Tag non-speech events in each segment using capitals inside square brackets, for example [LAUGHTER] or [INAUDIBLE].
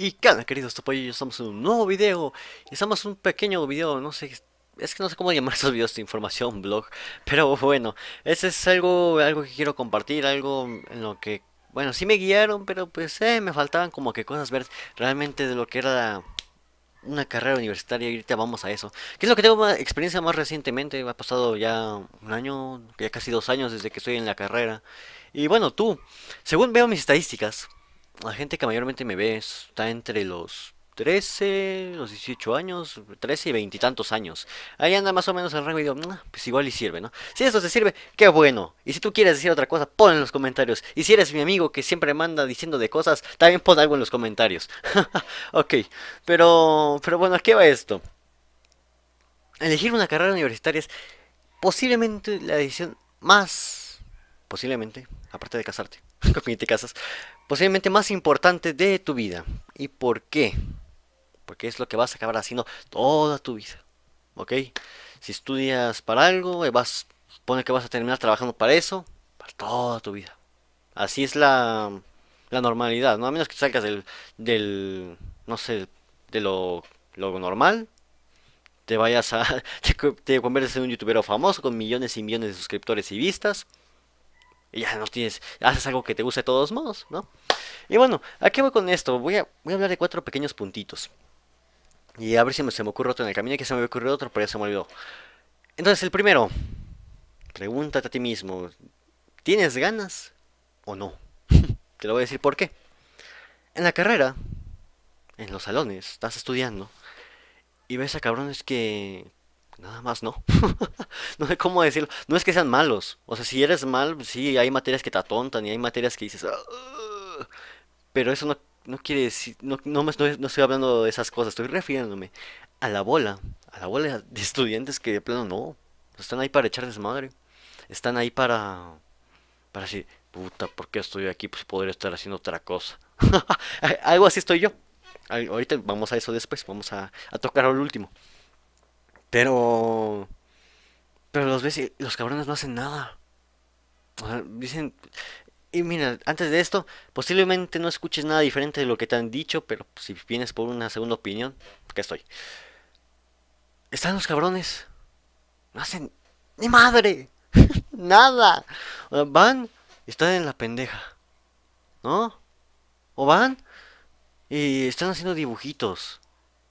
Y qué queridos topollos, estamos en un nuevo video Estamos en un pequeño video, no sé Es que no sé cómo llamar estos videos de información, blog Pero bueno, ese es algo, algo que quiero compartir Algo en lo que, bueno, sí me guiaron Pero pues eh, me faltaban como que cosas ver Realmente de lo que era una carrera universitaria y ahorita vamos a eso. que es lo que tengo más experiencia más recientemente? Ha pasado ya un año, ya casi dos años desde que estoy en la carrera. Y bueno, tú, según veo mis estadísticas, la gente que mayormente me ve está entre los 13, los 18 años, 13 y veintitantos años. Ahí anda más o menos el rango y digo, pues igual y sirve, ¿no? Si eso te sirve, qué bueno. Y si tú quieres decir otra cosa, pon en los comentarios. Y si eres mi amigo que siempre manda diciendo de cosas, también pon algo en los comentarios. [LAUGHS] ok, pero, pero bueno, ¿a qué va esto? Elegir una carrera universitaria es posiblemente la decisión más, posiblemente, aparte de casarte, [LAUGHS] con quien te casas, posiblemente más importante de tu vida. ¿Y por qué? Porque es lo que vas a acabar haciendo toda tu vida. ¿Ok? Si estudias para algo, eh, vas, supone que vas a terminar trabajando para eso, para toda tu vida. Así es la, normalidad, ¿no? A menos que salgas del, del no sé, de lo, lo normal, te vayas a, [LAUGHS] te conviertes en un youtuber famoso con millones y millones de suscriptores y vistas, y ya no tienes, haces algo que te guste de todos modos, ¿no? Y bueno, ¿a qué voy con esto? Voy a, voy a hablar de cuatro pequeños puntitos. Y a ver si se me ocurre otro en el camino, que se me ocurrió otro, pero ya se me olvidó. Entonces, el primero, pregúntate a ti mismo, ¿tienes ganas o no? [LAUGHS] te lo voy a decir por qué. En la carrera, en los salones, estás estudiando y ves a cabrones que nada más no. [LAUGHS] no sé cómo decirlo. No es que sean malos. O sea, si eres mal, sí, hay materias que te atontan y hay materias que dices... pero eso no, no quiere decir... No, no, no, estoy hablando de esas cosas, estoy refiriéndome a la bola. A la bola de estudiantes que de plano no. Están ahí para echar desmadre. Están ahí para... Para decir, puta, ¿por qué estoy aquí? Pues podría estar haciendo otra cosa. [LAUGHS] Algo así estoy yo. Ahorita vamos a eso después, vamos a, a tocar al último. Pero. Pero los ves los cabrones no hacen nada. dicen. Y mira, antes de esto, posiblemente no escuches nada diferente de lo que te han dicho, pero si vienes por una segunda opinión, que estoy. Están los cabrones. No hacen ni madre. [LAUGHS] nada. van y están en la pendeja. ¿No? O van y están haciendo dibujitos.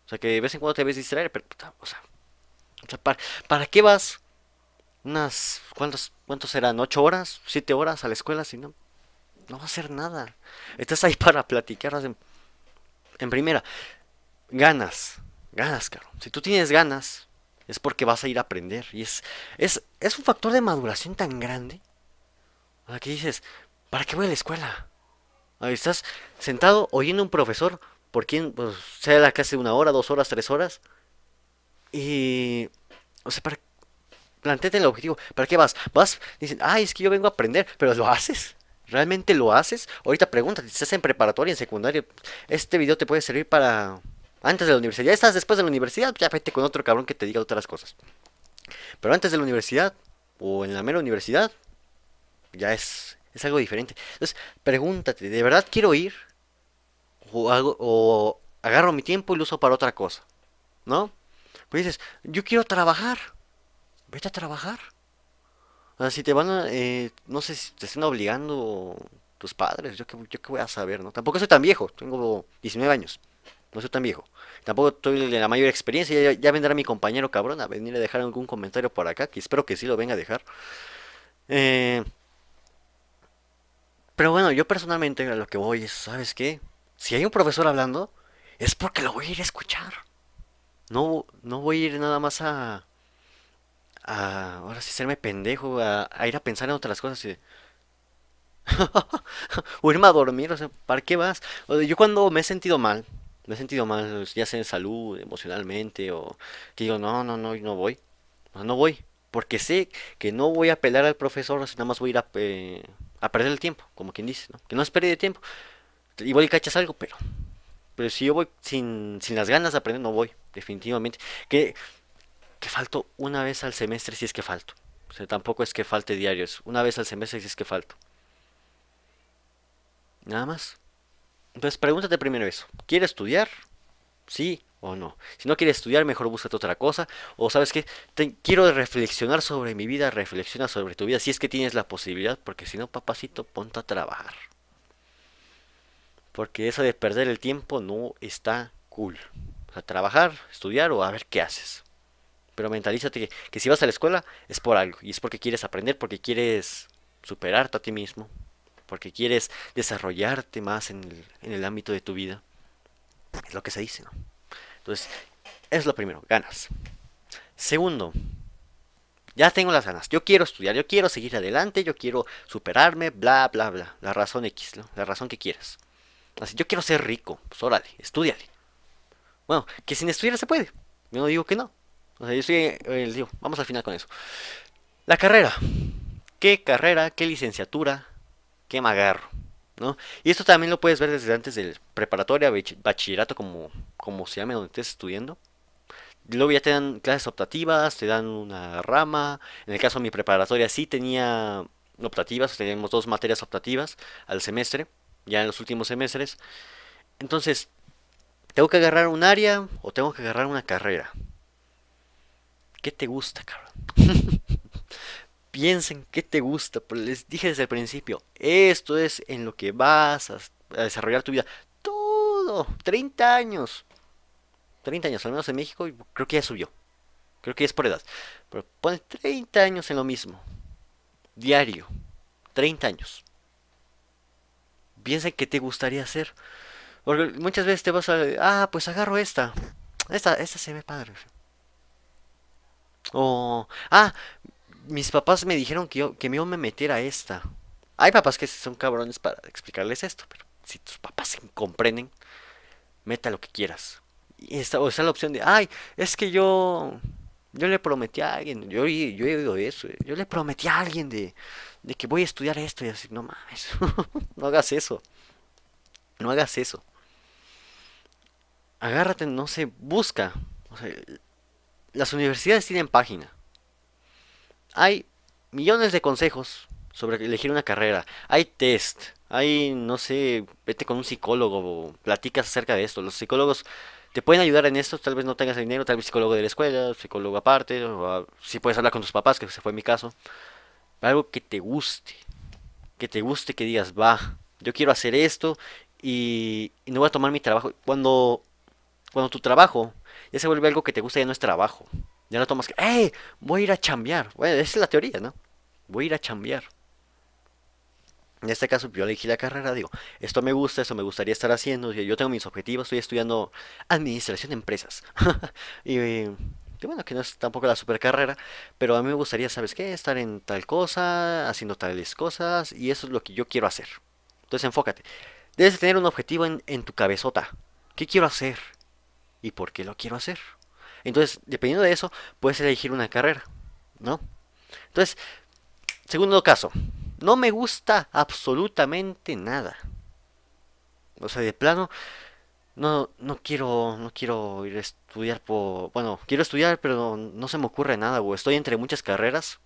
O sea, que de vez en cuando te ves distraer, pero, o sea, ¿para, qué vas? Unas, ¿cuántos, ¿cuántos serán? ¿Ocho horas? ¿Siete horas a la escuela? Si no, no va a hacer nada. Estás ahí [LAUGHS] para platicar. En, primera, ganas. Ganas, caro. Si tú tienes ganas, es porque vas a ir a aprender. Y es, es, es un factor de maduración tan grande. Aquí dices, ¿para qué voy a la escuela? Ahí estás sentado oyendo a un profesor, por quien, pues, sea la clase una hora, dos horas, tres horas. Y. O sea, para. Plantéate el objetivo. ¿Para qué vas? Vas, dicen, ay, es que yo vengo a aprender, pero lo haces. ¿Realmente lo haces? Ahorita pregúntate, si estás en preparatoria, en secundaria, este video te puede servir para. Antes de la universidad, ya estás después de la universidad, ya vete con otro cabrón que te diga otras cosas. Pero antes de la universidad, o en la mera universidad, ya es, es algo diferente. Entonces, pregúntate, ¿de verdad quiero ir? o agarro mi tiempo y lo uso para otra cosa, ¿no? Pues dices, yo quiero trabajar. Vete a trabajar. O sea, si te van a, eh, no sé si te estén obligando tus padres, yo qué, voy a saber, ¿no? Tampoco soy tan viejo, tengo 19 años, no soy tan viejo. Tampoco estoy de la mayor experiencia, ya, vendrá mi compañero cabrón a venir a dejar algún comentario por acá, que espero que sí lo venga a dejar. Eh, pero bueno, yo personalmente lo que voy es, ¿sabes qué? Si hay un profesor hablando, es porque lo voy a ir a escuchar. No, no voy a ir nada más a, a ahora sí serme pendejo, a, ir a pensar en otras cosas y [LAUGHS] o irme a dormir, o sea, ¿para qué vas? yo cuando me he sentido mal, me he sentido mal, ya sea en salud, emocionalmente, o que digo, no, no, no, no voy, no voy, porque sé que no voy a apelar al profesor, o sea, nada más voy a ir eh, a, perder el tiempo, como quien dice, ¿no? que no es pérdida de tiempo, igual y cachas algo, pero pero si yo voy sin, las ganas de aprender, no voy, definitivamente. Que, que falto una vez al semestre si es que falto. O sea, tampoco es que falte diarios. Una vez al semestre si es que falto. Nada más. Entonces pregúntate primero eso. ¿Quieres estudiar? Sí o no. Si no quieres estudiar, mejor búscate otra cosa. O sabes qué? quiero reflexionar sobre mi vida, reflexiona sobre tu vida. Si es que tienes la posibilidad, porque si no, papacito, ponte a trabajar. Porque eso de perder el tiempo no está cool. O sea, trabajar, estudiar o a ver qué haces. Pero mentalízate que, si vas a la escuela es por algo. Y es porque quieres aprender, porque quieres superarte a ti mismo. Porque quieres desarrollarte más en el, en el ámbito de tu vida. Es lo que se dice, ¿no? Entonces, es lo primero, ganas. Segundo, ya tengo las ganas. Yo quiero estudiar, yo quiero seguir adelante, yo quiero superarme, bla, bla, bla. La razón X, ¿no? la razón que quieras. Así, yo quiero ser rico, pues órale, estudiale. Bueno, que sin estudiar se puede. Yo no digo que no. O sea, yo eh, digo, vamos al final con eso. La carrera. ¿Qué carrera? ¿Qué licenciatura? ¿Qué magarro? ¿No? Y esto también lo puedes ver desde antes del preparatoria, bachillerato, como, como se llame, donde estés estudiando. Luego ya te dan clases optativas, te dan una rama. En el caso de mi preparatoria sí tenía optativas, teníamos dos materias optativas al semestre ya en los últimos semestres. Entonces, ¿tengo que agarrar un área o tengo que agarrar una carrera? ¿Qué te gusta, cabrón? [LAUGHS] Piensen qué te gusta. Pues, les dije desde el principio, esto es en lo que vas a, desarrollar tu vida. Todo, 30 años. 30 años, al menos en México, creo que ya subió. Creo que ya es por edad. Pero pones 30 años en lo mismo. Diario. 30 años piensa en qué te gustaría hacer. Porque muchas veces te vas a... Ah, pues agarro esta. Esta, esta se ve padre. O... Ah, mis papás me dijeron que yo, que yo me metiera a esta. Hay papás que son cabrones para explicarles esto, pero si tus papás se comprenden, meta lo que quieras. Y o está la opción de, ay, es que yo yo le prometí a alguien, yo, yo he oído eso, eh, yo le prometí a alguien de, que voy a estudiar esto y así, no mames, [LAUGHS] no hagas eso, no hagas eso. Agárrate, no sé, busca. las universidades tienen página. Hay millones de consejos sobre elegir una carrera. Hay test, hay, no sé, vete con un psicólogo, platicas acerca de esto. Los psicólogos te pueden ayudar en esto, tal vez no tengas dinero, tal vez psicólogo de la escuela, psicólogo aparte, o, ah, si puedes hablar con tus papás, que se fue mi caso, algo que te guste, que te guste, que digas, va, yo quiero hacer esto y, no voy a tomar mi trabajo. Cuando, cuando tu trabajo ya se vuelve algo que te gusta, ya no es trabajo, ya no tomas que, ¡eh! voy a ir a chambear. Bueno, esa es la teoría, ¿no? Voy a ir a chambear. En este caso yo elegí la carrera, digo, esto me gusta, esto me gustaría estar haciendo, yo tengo mis objetivos, estoy estudiando administración de empresas. [LAUGHS] y, bueno, que no es tampoco la super carrera, pero a mí me gustaría, ¿sabes qué? Estar en tal cosa, haciendo tales cosas, y eso es lo que yo quiero hacer. Entonces enfócate. Debes tener un objetivo en tu cabezota. ¿Qué quiero hacer? ¿Y por qué lo quiero hacer? Entonces, dependiendo de eso, puedes elegir una carrera, ¿no? Entonces, segundo caso, no me gusta absolutamente nada. O sea, de plano, no, no quiero, no quiero ir a estudiar por, bueno, quiero estudiar, pero no, se me ocurre nada, o estoy entre muchas carreras.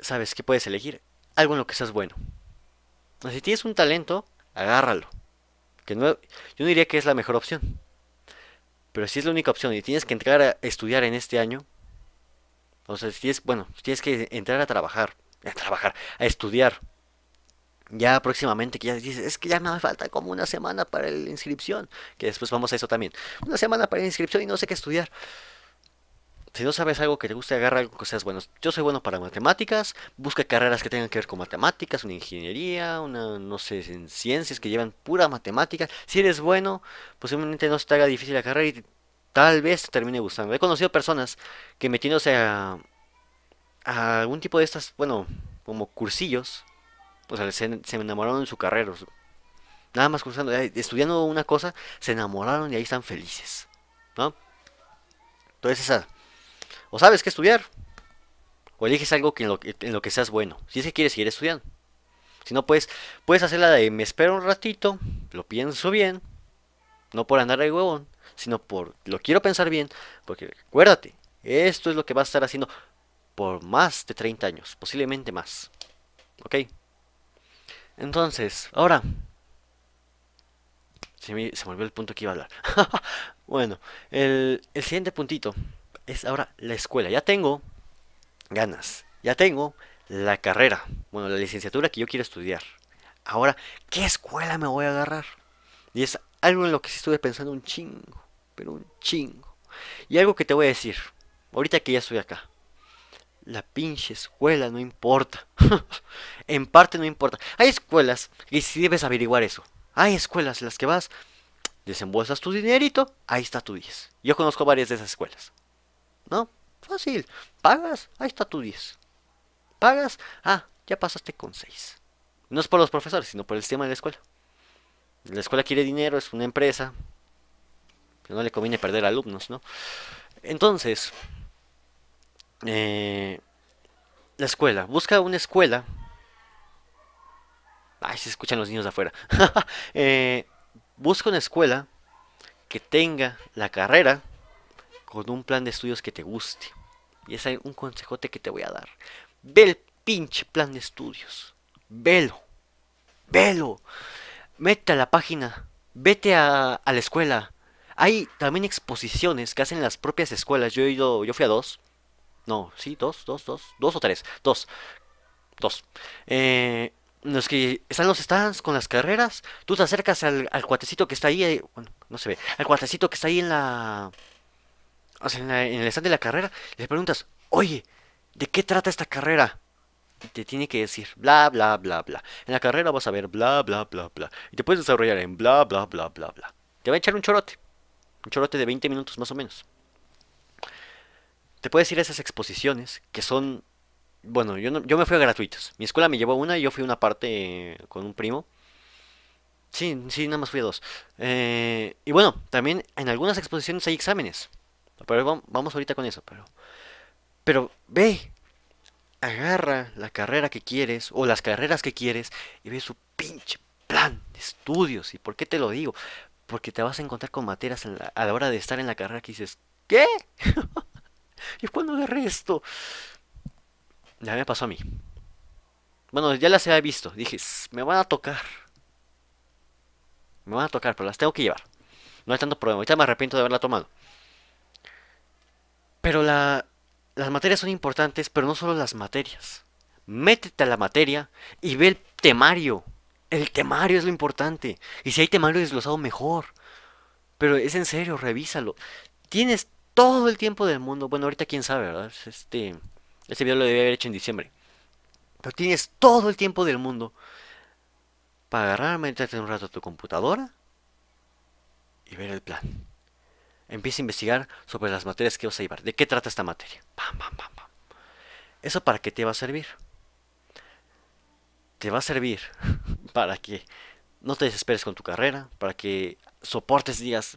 ¿Sabes qué puedes elegir? Algo en lo que seas bueno. O si tienes un talento, agárralo. Que no, yo no diría que es la mejor opción. Pero si es la única opción y tienes que entrar a estudiar en este año, o sea, si tienes, bueno, tienes que entrar a trabajar a trabajar, a estudiar. Ya próximamente que ya dices, es que ya me falta como una semana para la inscripción, que después vamos a eso también. Una semana para la inscripción y no sé qué estudiar. Si no sabes algo que te guste, agarra algo que seas bueno. Yo soy bueno para matemáticas, busca carreras que tengan que ver con matemáticas, una ingeniería, una, no sé, en ciencias que llevan pura matemática. Si eres bueno, posiblemente no se te haga difícil la carrera y tal vez te termine gustando. He conocido personas que metiéndose a, algún tipo de estas, bueno, como cursillos. O pues, sea, se, se enamoraron en su carrera. Nada más cursando, estudiando una cosa, se enamoraron y ahí están felices. ¿No? Entonces esa. O sabes qué estudiar. O eliges algo en, lo, que seas bueno. Si es que quieres seguir estudiando. Si no, puedes... puedes hacer la de me espero un ratito, lo pienso bien, no por andar de huevón, sino por lo quiero pensar bien, porque acuérdate, esto es lo que vas a estar haciendo por más de 30 años, posiblemente más. ¿Ok? Entonces, ahora... Se me, se olvidó el punto que iba a hablar. [LAUGHS] bueno, el, el siguiente puntito es ahora la escuela. Ya tengo ganas, ya tengo la carrera, bueno, la licenciatura que yo quiero estudiar. Ahora, ¿qué escuela me voy a agarrar? Y es algo en lo que sí estuve pensando un chingo, pero un chingo. Y algo que te voy a decir, ahorita que ya estoy acá la pinche escuela no importa. [LAUGHS] en parte no importa. Hay escuelas y si debes averiguar eso. Hay escuelas en las que vas, desembolsas tu dinerito, ahí está tu 10. Yo conozco varias de esas escuelas. ¿No? Fácil. Pagas, ahí está tu 10. Pagas, ah, ya pasaste con 6. No es por los profesores, sino por el sistema de la escuela. La escuela quiere dinero, es una empresa. no le conviene perder alumnos, ¿no? Entonces, eh, la escuela. Busca una escuela. Ay, se escuchan los niños de afuera. [LAUGHS] Eh, busca una escuela que tenga la carrera con un plan de estudios que te guste. Y ese es un consejote que te voy a dar. Ve el pinche plan de estudios. Velo. Velo. Mete a la página. Vete a, a la escuela. Hay también exposiciones que hacen las propias escuelas. Yo he ido, yo fui a dos. No, sí, dos, dos, dos, dos o tres, dos, dos. Eh, los que están los stands con las carreras, tú te acercas al, al cuatecito que está ahí, eh, bueno, no se ve, al cuatecito que está ahí en la, o sea, en, el stand de la carrera, le preguntas, oye, ¿de qué trata esta carrera? Y te tiene que decir bla, bla, bla, bla. En la carrera vas a ver bla, bla, bla, bla. Y te puedes desarrollar en bla, bla, bla, bla, bla. Te va a echar un chorote. Un chorote de 20 minutos más o menos puedes ir a esas exposiciones que son, bueno, yo, yo me fui a gratuitos Mi escuela me llevó una y yo fui una parte eh, con un primo. Sí, sí, nada más fui a dos. Eh, y bueno, también en algunas exposiciones hay exámenes. Pero vamos ahorita con eso, pero... Pero ve, agarra la carrera que quieres o las carreras que quieres y ve su pinche plan de estudios. ¿Y por qué te lo digo? Porque te vas a encontrar con materias a la hora de estar en la carrera que dices, ¿qué? [LAUGHS] ¿Y cuándo agarré esto? Ya me pasó a mí. Bueno, ya las había visto. Dije, me van a tocar. Me van a tocar, pero las tengo que llevar. No hay tanto problema. Ahorita me arrepiento de haberla tomado. Pero la, las materias son importantes, pero no solo las materias. Métete a la materia y ve el temario. El temario es lo importante. Y si hay temario desglosado, mejor. Pero es en serio, revísalo. Tienes todo el tiempo del mundo. Bueno, ahorita quién sabe, ¿verdad? Este, este video lo debía haber hecho en diciembre. Pero tienes todo el tiempo del mundo para agarrar, meterte un rato a tu computadora y ver el plan. Empieza a investigar sobre las materias que vas a llevar. ¿De qué trata esta materia? Pam, pam, pam, pam. ¿Eso para qué te va a servir? Te va a servir [LAUGHS] para que no te desesperes con tu carrera, para que soportes días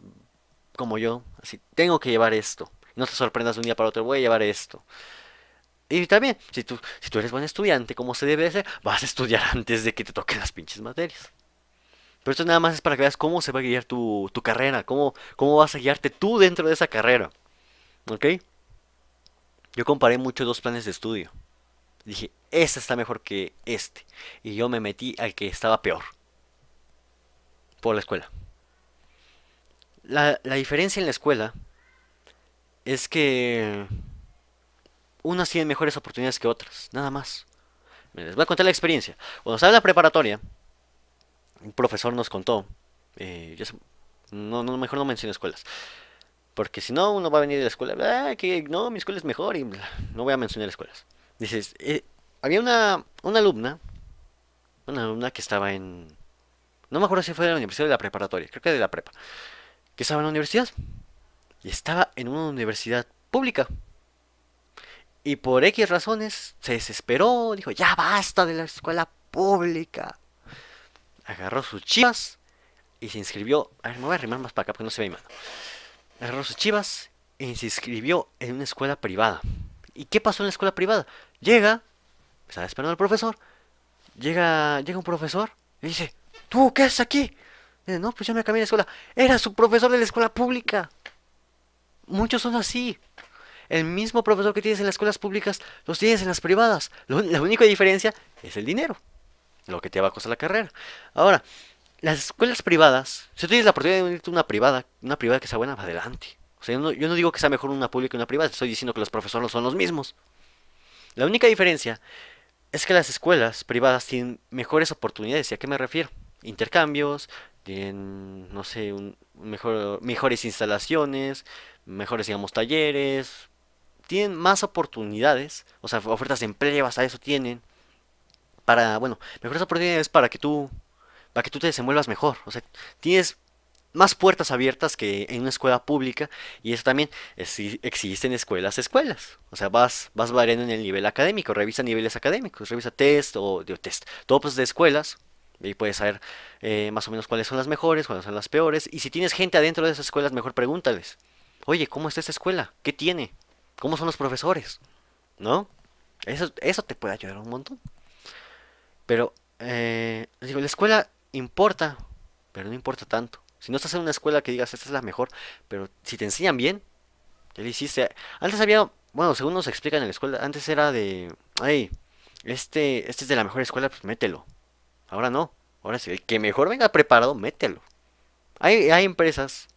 como yo, así, tengo que llevar esto. No te sorprendas de un día para otro, voy a llevar esto. Y también, si tú, si tú eres buen estudiante, como se debe hacer, vas a estudiar [LAUGHS] antes de que te toquen las pinches materias. Pero esto nada más es para que veas cómo se va a guiar tu, carrera, cómo, cómo vas a guiarte tú dentro de esa carrera. ¿Ok? Yo comparé mucho dos planes de estudio. Dije, este está mejor que este. Y yo me metí al que estaba peor. Por la escuela la, diferencia en la escuela es que unas tienen mejores oportunidades que otras, nada más. Les voy a contar la experiencia. Cuando estaba en la preparatoria, un profesor nos contó, eh, yo no, mejor no menciono escuelas, porque si no, uno va a venir de la escuela, que no, mi escuela es mejor y no voy a mencionar escuelas. Dices, eh, había una, una alumna, una alumna que estaba en, no me acuerdo si fue de la universidad o de la preparatoria, creo que de la prepa que estaba en la universidad. Y estaba en una universidad pública. Y por X razones se desesperó, dijo, ya basta de la escuela pública. Agarró sus chivas y se inscribió. A ver, me voy a arrimar más para acá porque no se ve mi mano. Agarró sus chivas y se inscribió en una escuela privada. ¿Y qué pasó en la escuela privada? Llega, estaba esperando al profesor. Llega, llega un profesor y dice, ¿tú qué haces aquí? no, pues yo me cambié de escuela. Era su profesor de la escuela pública. Muchos son así. El mismo profesor que tienes en las escuelas públicas los tienes en las privadas. la única diferencia es el dinero. Lo que te va a costar la carrera. Ahora, las escuelas privadas, si tú tienes la oportunidad de unirte a una privada, una privada que sea buena, va adelante. O sea, yo no, yo no digo que sea mejor una pública que una privada, estoy diciendo que los profesores no son los mismos. La única diferencia es que las escuelas privadas tienen mejores oportunidades. ¿Y a qué me refiero? intercambios, tienen, no sé, un mejor, mejores instalaciones, mejores, digamos, talleres, tienen más oportunidades, o sea, ofertas de empleo, hasta eso tienen, para, bueno, mejores oportunidades para que tú, para que tú te desenvuelvas mejor, o sea, tienes más puertas abiertas que en una escuela pública y eso también es, existen escuelas escuelas o sea vas vas variando en el nivel académico revisa niveles académicos revisa test o de test pues de escuelas y puedes saber eh, más o menos cuáles son las mejores, cuáles son las peores. Y si tienes gente adentro de esas escuelas, mejor pregúntales. Oye, ¿cómo está esta escuela? ¿Qué tiene? ¿Cómo son los profesores? ¿No? Eso, eso te puede ayudar un montón. Pero, eh, digo, la escuela importa, pero no importa tanto. Si no estás en una escuela que digas, esta es la mejor, pero si te enseñan bien, ya le hiciste. Antes había, bueno, según nos explican en la escuela, antes era de, ay, este, este es de la mejor escuela, pues mételo. Ahora no. Ahora sí, el que mejor venga preparado, mételo. Hay, hay empresas,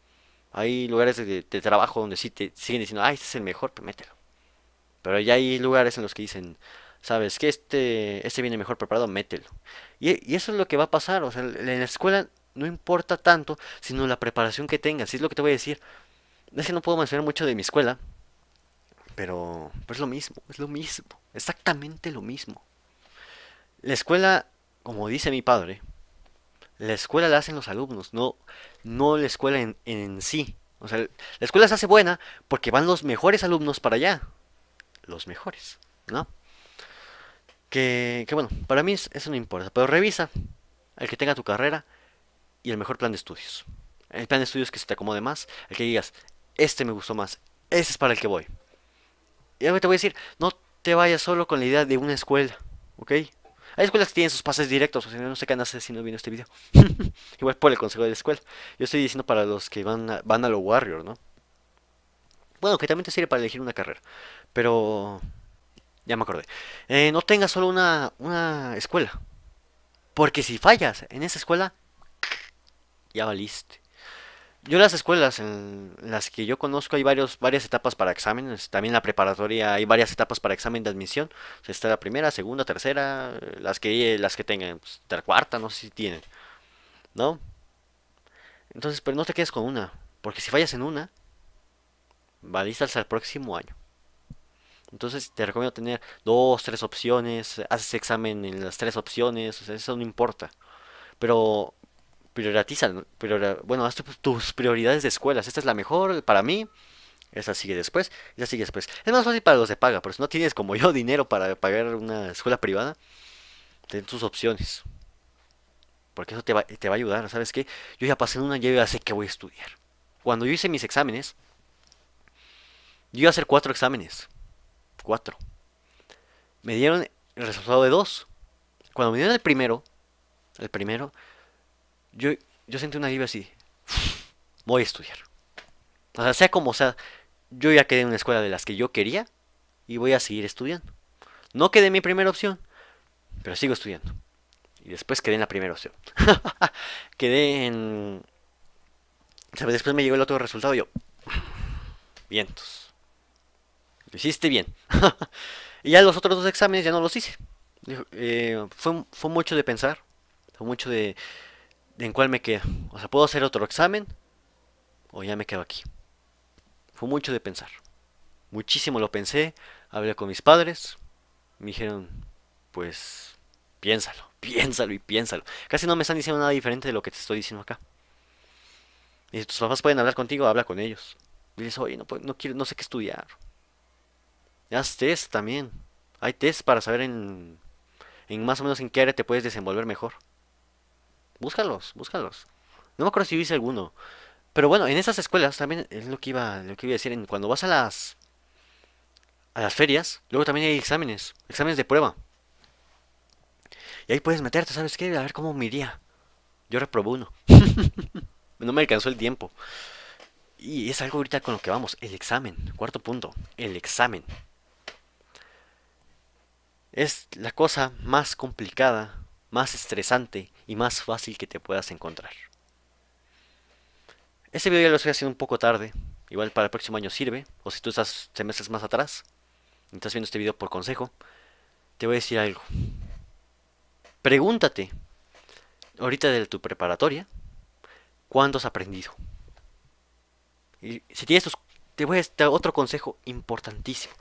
hay lugares de, trabajo donde sí te siguen diciendo, ah, este es el mejor, pues mételo. Pero ya hay lugares en los que dicen, sabes que este, este viene mejor preparado, mételo. Y, eso es lo que va a pasar. O sea, en la escuela no importa tanto, sino la preparación que tengas. Y es lo que te voy a decir. Es que no puedo mencionar mucho de mi escuela, pero es pues, lo mismo, es lo mismo, exactamente lo mismo. La escuela como dice mi padre, la escuela la hacen los alumnos, no, no la escuela en, sí. O sea, la escuela se hace buena porque van los mejores alumnos para allá. Los mejores, ¿no? Que, que bueno, para mí eso no importa. Pero revisa el que tenga tu carrera y el mejor plan de estudios. El plan de estudios que se te acomode más, el que digas, este me gustó más, ese es para el que voy. Y algo te voy a decir, no te vayas solo con la idea de una escuela, ¿ok? Hay escuelas que tienen sus pases directos, o sea, no sé qué andas no viendo este video. [LAUGHS] Igual por el consejo de la escuela. Yo estoy diciendo para los que van a, van a los Warriors, ¿no? Bueno, que también te sirve para elegir una carrera. Pero... Ya me acordé. Eh, no tengas solo una, una escuela. Porque si fallas en esa escuela, ya valiste yo las escuelas en las que yo conozco hay varios, varias etapas para exámenes. También la preparatoria hay varias etapas para examen de admisión. O sea, está la primera, segunda, tercera, las que las que tengan, pues, la cuarta, no sé si tienen. ¿No? Entonces, pero no te quedes con una, porque si fallas en una, valiste al próximo año. Entonces te recomiendo tener dos, tres opciones, haces examen en las tres opciones, o sea, eso no importa. Pero priorizan, bueno, haz tus prioridades de escuelas, esta es la mejor para mí, esa sigue después, esa sigue después. Es más fácil para los de paga, pero si no tienes como yo [LAUGHS] dinero para pagar una escuela privada, ten tus opciones. Porque eso te va, te va a ayudar, ¿sabes qué? Yo ya pasé en una llave, ya sé que voy a estudiar. Cuando yo hice mis exámenes, yo iba a hacer cuatro exámenes. Cuatro. Me dieron el resultado de dos. Cuando me dieron el primero, el primero, yo, sentí una alivio así, voy a estudiar. O sea, sea como sea, yo ya quedé en una escuela de las que yo quería y voy a seguir estudiando. No quedé en mi primera opción, pero sigo estudiando. Y después quedé en la primera opción. [LAUGHS] quedé en... ¿Sabes? Después me llegó el otro resultado y yo... Vientos. Lo hiciste bien. [LAUGHS] y ya los otros dos exámenes ya no los hice. Eh, fue, fue mucho de pensar. Fue mucho de... ¿en cuál me quedo? O sea, ¿puedo hacer otro examen? ¿O ya me quedo aquí? Fue mucho de pensar. Muchísimo lo pensé. Hablé con mis padres. Me dijeron, pues, piénsalo, [LAUGHS] piénsalo y piénsalo. Casi no me están diciendo nada diferente de lo que te estoy diciendo acá. Y si tus papás pueden hablar contigo, habla con ellos. Dices, oye, no, no, quiero, no sé qué estudiar. Haz test también. Hay test para saber en, en más o menos en qué área te puedes desenvolver mejor. Búscalos, búscalos. No me acuerdo si hice alguno. Pero bueno, en esas escuelas también es lo que iba, lo que iba a decir. En, cuando vas a las a las ferias, luego también hay exámenes, exámenes de prueba. Y ahí puedes meterte, ¿sabes qué? A ver cómo me iría. Yo reprobé uno. [LAUGHS] no me alcanzó el tiempo. Y es algo ahorita con lo que vamos, el examen. Cuarto punto, el examen. Es la cosa más complicada más estresante y más fácil que te puedas encontrar. Este video ya lo estoy haciendo un poco tarde, igual para el próximo año sirve, o si tú estás semestres más atrás y estás viendo este video por consejo, te voy a decir algo. Pregúntate, ahorita de tu preparatoria, ¿cuánto has aprendido? Y si tienes tus... Te voy a dar otro consejo importantísimo.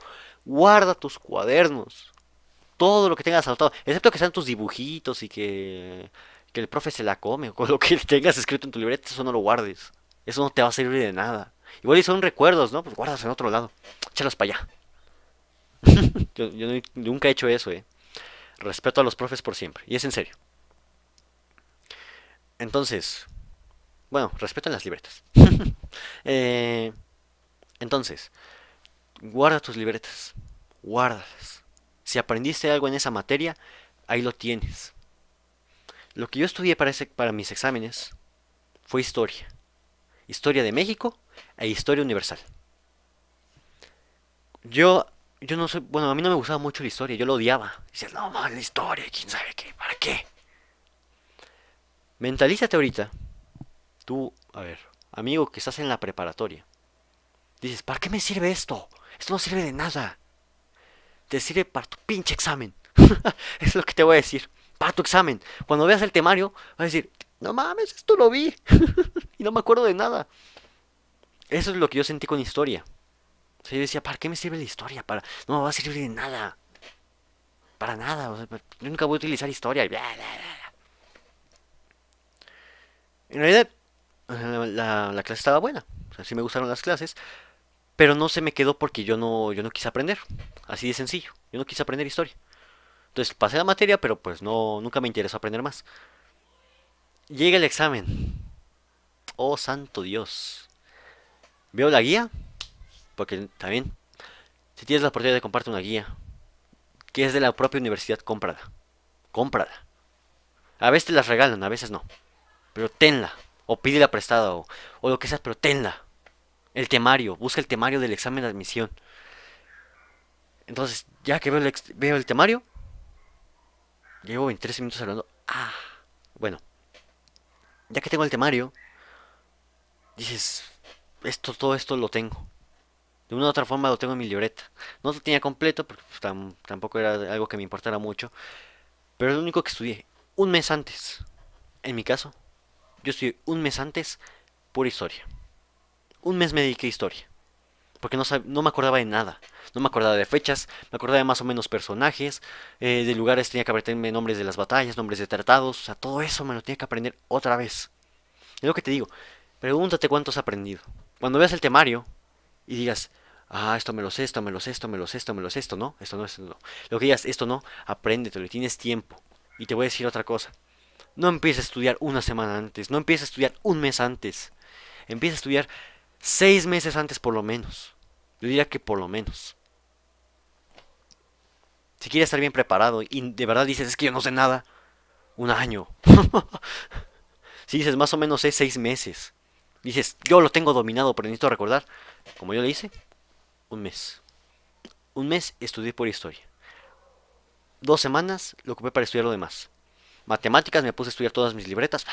Guarda tus cuadernos todo lo que tengas anotado, excepto que sean tus dibujitos y que, el profe se la come, [LAUGHS] o lo que tengas escrito en tu libreta, eso no lo guardes. Eso no te va a servir de nada. Igual y son recuerdos, ¿no? Pues guardas en otro lado. Échalos para allá. [LAUGHS] yo, nunca he hecho eso, ¿eh? Respeto a los profes por siempre. Y es en serio. Entonces, bueno, respeto en las libretas. [LAUGHS] Eh, entonces, guarda tus libretas. Guárdalas. Si aprendiste algo en esa materia, ahí lo tienes. Lo que yo estudié para, para mis exámenes fue historia. Historia de México e historia universal. Yo, yo no sé, bueno, a mí no me gustaba mucho la historia, yo lo odiaba. Dices, no, no, la historia, quién sabe qué, ¿para qué? Mentalízate ahorita. Tú, a ver, amigo que estás en la preparatoria. Dices, ¿para qué me sirve esto? Esto no sirve de nada te sirve para tu pinche examen. [LAUGHS] es lo que te voy a decir. Para tu examen. Cuando veas el temario, vas a decir, no mames, esto lo vi. [LAUGHS] y no me acuerdo de nada. Eso es lo que yo sentí con historia. O yo decía, ¿para qué me sirve la historia? Para... No me va a servir de nada. Para nada. Pues, yo nunca voy a utilizar historia. En realidad, la, clase estaba buena. Así me gustaron las clases. Pero no se me quedó porque yo no, yo no quise aprender. Así de sencillo. Yo no quise aprender historia. Entonces pasé la materia, pero pues no, nunca me interesó aprender más. Llega el examen. Oh, santo Dios. Veo la guía. Porque también, si tienes la oportunidad de comprarte una guía, que es de la propia universidad, cómprala. Cómprala. A veces te las regalan, a veces no. Pero tenla. O pídela prestada o, o lo que sea, pero tenla. El temario, busca el temario del examen de admisión. Entonces, ya que veo el, veo el temario, llevo 23 minutos hablando. Ah, bueno, ya que tengo el temario, dices, esto, todo esto lo tengo. De una u otra forma lo tengo en mi libreta. No lo tenía completo, porque pues, tampoco era algo que me importara mucho. Pero es lo único que estudié un mes antes. En mi caso, yo estudié un mes antes Pura historia un mes me dediqué a historia. Porque no, no me acordaba de nada. No me acordaba de fechas, me acordaba de más o menos personajes, eh, de lugares tenía que aprenderme nombres de las batallas, nombres de tratados, o sea, todo eso me lo tenía que aprender otra vez. Es lo que te digo, pregúntate cuánto has aprendido. Cuando veas el temario y digas, ah, esto me lo sé, esto me lo sé, esto me lo sé, esto me lo sé, esto no, esto no, esto Lo que digas, esto no, apréndetelo y tienes tiempo. Y te voy a decir otra cosa. No empieces a estudiar una semana antes, no empieces a estudiar un mes antes. Empieza a estudiar Seis meses antes por lo menos. Yo diría que por lo menos. Si quieres estar bien preparado y de verdad dices, es que yo no sé nada, un año. [LAUGHS] si dices, más o menos es seis meses. Dices, yo lo tengo dominado, pero necesito recordar. Como yo le hice, un mes. Un mes estudié por historia. Dos semanas lo ocupé para estudiar lo demás. Matemáticas, me puse a estudiar todas mis libretas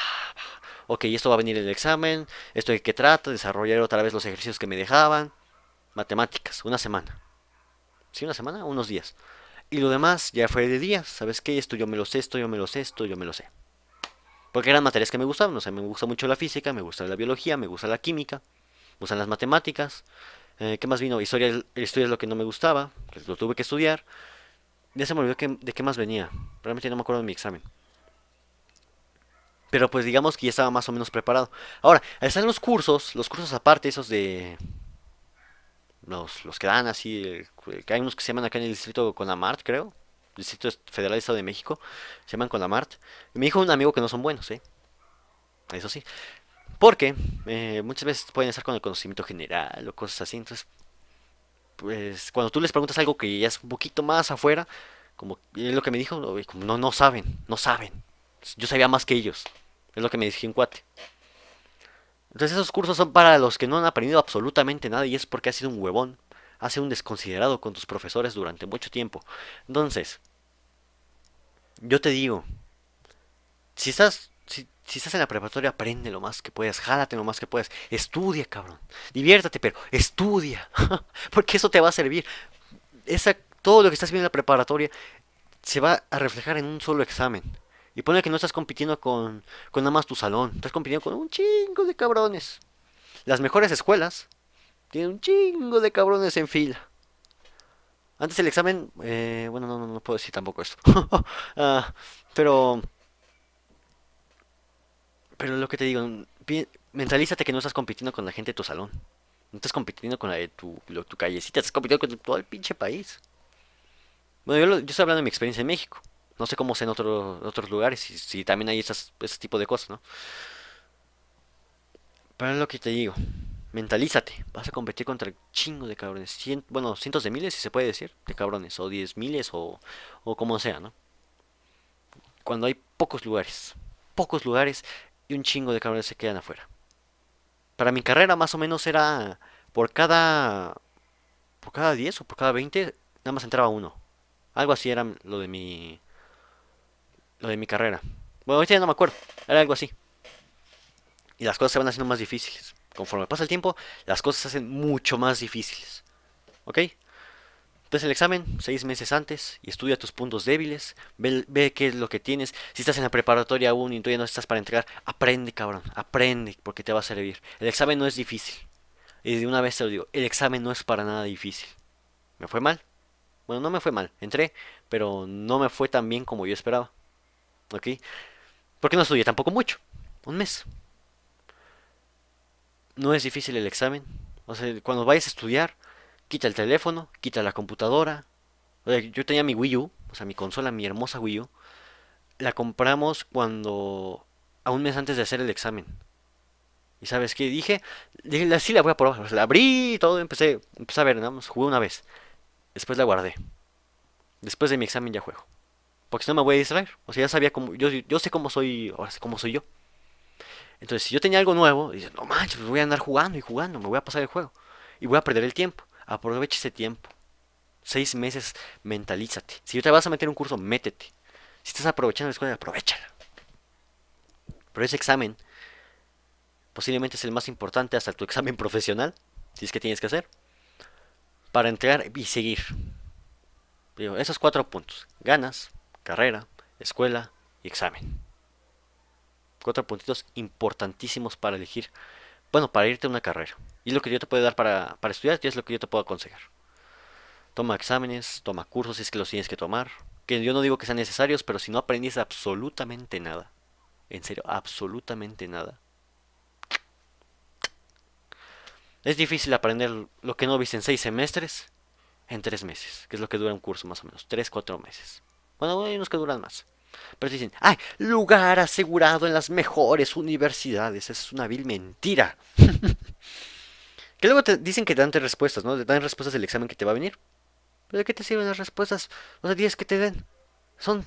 ok, esto va a venir el examen, esto de qué trata, desarrollar otra vez los ejercicios que me dejaban, matemáticas, una semana. Sí, una semana, unos días. Y lo demás ya fue de días, ¿sabes qué? Esto yo me lo sé, esto yo me lo sé, esto yo me lo sé. Porque eran materias que me gustaban, o sea, me gusta mucho la física, me gusta la biología, me gusta la química, me gustan las matemáticas. Eh, ¿Qué más vino? Historia, estudio es lo que no me gustaba, pues lo tuve que estudiar. Ya se me olvidó que, de qué más venía. Realmente no me acuerdo de mi examen. Pero pues digamos que ya estaba más o menos preparado. Ahora, están los cursos, los cursos aparte, esos de... Los, los que dan así, que hay unos que se llaman acá en el distrito Conamart, creo. Distrito Federal del Estado de México. Se llaman Conamart. Mart me dijo un amigo que no son buenos, ¿eh? Eso sí. Porque eh, muchas veces pueden estar con el conocimiento general o cosas así. Entonces, pues cuando tú les preguntas algo que ya es un poquito más afuera, como es lo que me dijo, no, no saben, no saben. Yo sabía más que ellos. Es lo que me dijo un cuate. Entonces esos cursos son para los que no han aprendido absolutamente nada y es porque has sido un huevón, has sido un desconsiderado con tus profesores durante mucho tiempo. Entonces, yo te digo, si estás, si, estás en la preparatoria, aprende lo más que puedas, jálate lo más que puedas, estudia, cabrón, diviértate, pero estudia, [LAUGHS] porque eso te va a servir. Esa, todo lo que estás viendo en la preparatoria se va a reflejar en un solo examen. Y pone que no estás compitiendo con, con nada más tu salón, estás compitiendo con un chingo de cabrones. Las mejores escuelas tienen un chingo de cabrones en fila. Antes el examen, eh, bueno, no, no, no, puedo decir tampoco esto. [LAUGHS] Ah, pero, pero lo que te digo, mentalízate que no estás compitiendo con la gente de tu salón. No estás compitiendo con la de tu, tu callecita, estás compitiendo con todo el pinche país. Bueno, yo, yo estoy hablando de mi experiencia en México. No sé cómo sea en, otro, otros lugares, si, si también hay esas, ese tipo de cosas, ¿no? Pero es lo que te digo, mentalízate, vas a competir contra el chingo de cabrones, bueno, cientos de miles, si se puede decir, de cabrones, o diez miles, o, o como sea, ¿no? Cuando hay pocos lugares, pocos lugares, y un chingo de cabrones se quedan afuera. Para mi carrera más o menos era por cada por cada diez o por cada veinte... nada más entraba uno. Algo así era lo de mi lo de mi carrera. Bueno, ahorita ya no me acuerdo, era algo así. Y las cosas se van haciendo más difíciles. Conforme pasa el tiempo, las cosas se hacen mucho más difíciles. ¿Ok? Entonces el examen, seis meses antes, y estudia tus puntos débiles, ve, qué es lo que tienes. Si estás en la preparatoria aún y todavía no estás para entregar aprende, cabrón, aprende, porque te va a servir. El examen no es difícil. Y de una vez te lo digo, el examen no es para nada difícil. ¿Me fue mal? Bueno, no me fue mal, entré, pero no me fue tan bien como yo esperaba. ¿Ok? Porque no estudié tampoco mucho. Un mes. No es difícil el examen. O sea, cuando vayas a estudiar, quita el teléfono, quita la computadora. O sea, yo tenía mi Wii U, o sea, mi consola, mi hermosa Wii U. La compramos cuando. a un mes antes de hacer el examen. ¿Y sabes qué? Dije, dije sí la voy a probar. la abrí y todo, empecé, empecé a ver, nada jugué una vez. Después la guardé. Después de mi examen ya juego. Porque si no me voy a distraer. O sea, ya sabía cómo. Yo, sé cómo soy. Ahora sé cómo soy yo. Entonces, si yo tenía algo nuevo, Dice no manches, pues voy a andar jugando y jugando, me voy a pasar el juego. Y voy a perder el tiempo. Aprovecha ese tiempo. Seis meses, mentalízate. Si te vas a meter un curso, métete. Si estás aprovechando la escuela, aprovechala. Pero ese examen posiblemente es el más importante hasta tu examen [LAUGHS] profesional, si es que tienes que hacer, para entrar y seguir. esos cuatro puntos. Ganas, carrera, escuela y examen. Cuatro puntitos importantísimos para elegir, bueno, para irte a una carrera. Y lo que yo te puedo dar para, estudiar es lo que yo te puedo aconsejar. Toma exámenes, toma cursos si es que los tienes que tomar. Que yo no digo que sean necesarios, pero si no aprendes absolutamente nada, en serio, absolutamente nada, Es difícil aprender lo que no viste en seis semestres en tres meses, que es lo que dura un curso más o menos, tres, cuatro meses. Bueno, hay unos que duran más. Pero dicen, ¡ay! Lugar asegurado en las mejores universidades. Es una vil mentira. [LAUGHS] que luego te dicen que te dan respuestas, ¿no? Te dan respuestas del examen que te va a venir. ¿Pero pues, de qué te sirven las respuestas? sea, 10 que te den. Son.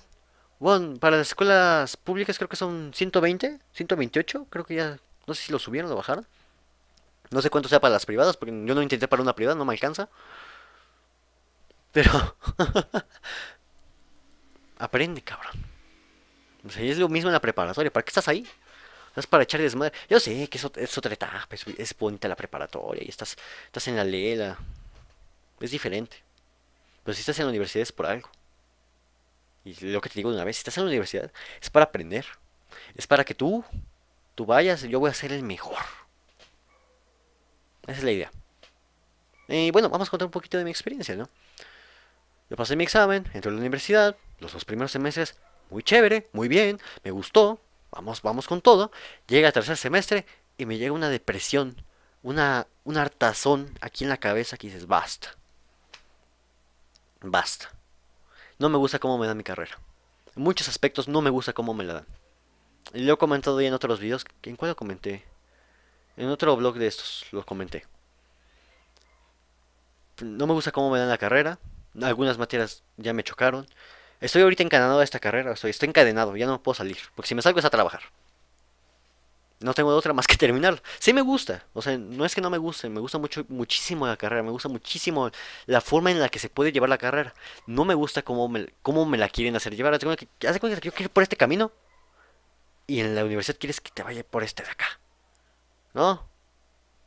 Bueno, para las escuelas públicas creo que son 120, 128. Creo que ya. No sé si lo subieron o bajaron. No sé cuánto sea para las privadas, porque yo no intenté para una privada, no me alcanza. Pero. [LAUGHS] Aprende, cabrón. O sea, es lo mismo en la preparatoria. ¿Para qué estás ahí? Estás para echar desmadre. Yo sé que es, otra etapa. Es, es, bonita la preparatoria. Y estás, estás en la lela. Es diferente. Pero si estás en la universidad es por algo. Y lo que te digo de una vez, si estás en la universidad es para aprender. Es para que tú, tú vayas, yo voy a ser el mejor. Esa es la idea. Y bueno, vamos a contar un poquito de mi experiencia, ¿no? Yo pasé mi examen, entré a la universidad, los dos primeros semestres, muy chévere, muy bien, me gustó, vamos, vamos con todo. Llega el tercer semestre y me llega una depresión, una, un hartazón aquí en la cabeza que dices, basta, basta. No me gusta cómo me da mi carrera. En muchos aspectos no me gusta cómo me la dan. Lo he comentado ya en otros videos. ¿En cuál lo comenté? En otro blog de estos lo comenté. No me gusta cómo me dan la carrera. Algunas materias ya me chocaron. Estoy ahorita encadenado a esta carrera, estoy, encadenado, ya no puedo salir, porque si me salgo es a trabajar. No tengo otra más que terminar. Sí me gusta, o sea, no es que no me guste, me gusta mucho, muchísimo la carrera, me gusta muchísimo la forma en la que se puede llevar la carrera. No me gusta cómo me, me la quieren hacer llevar. Hace que, cuenta que yo quiero ir por este camino y en la universidad quieres que te vaya por este de acá. ¿No?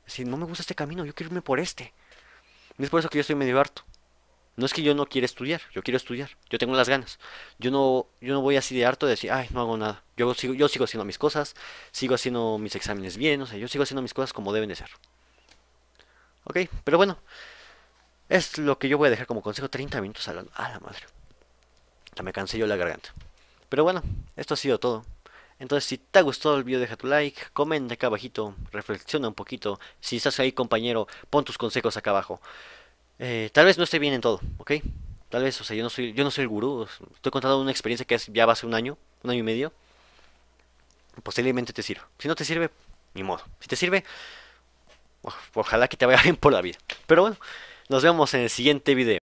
Si no me gusta este camino, yo quiero irme por este. Y es por eso que yo estoy medio harto. No es que yo no quiera estudiar, yo quiero estudiar, yo tengo las ganas. Yo no, yo no voy así de harto de decir, ay, no hago nada. Yo sigo, yo sigo haciendo mis cosas, sigo haciendo mis exámenes bien, o sea, yo sigo haciendo mis cosas como deben de ser. Ok, pero bueno, es lo que yo voy a dejar como consejo 30 minutos a la, a la madre. Ya me cansé yo la garganta. Pero bueno, esto ha sido todo. Entonces, si te ha gustado el video, deja tu like, comenta acá abajito, reflexiona un poquito. Si estás ahí, compañero, pon tus consejos acá abajo. Eh, tal vez no esté bien en todo, ¿ok? Tal vez, o sea, yo no soy, yo no soy el gurú. Estoy contando una experiencia que ya va hace un año, un año y medio. Posiblemente te sirva. Si no te sirve, ni modo. Si te sirve, ojalá que te vaya [LAUGHS] bien por la vida. Pero bueno, nos vemos en el siguiente video.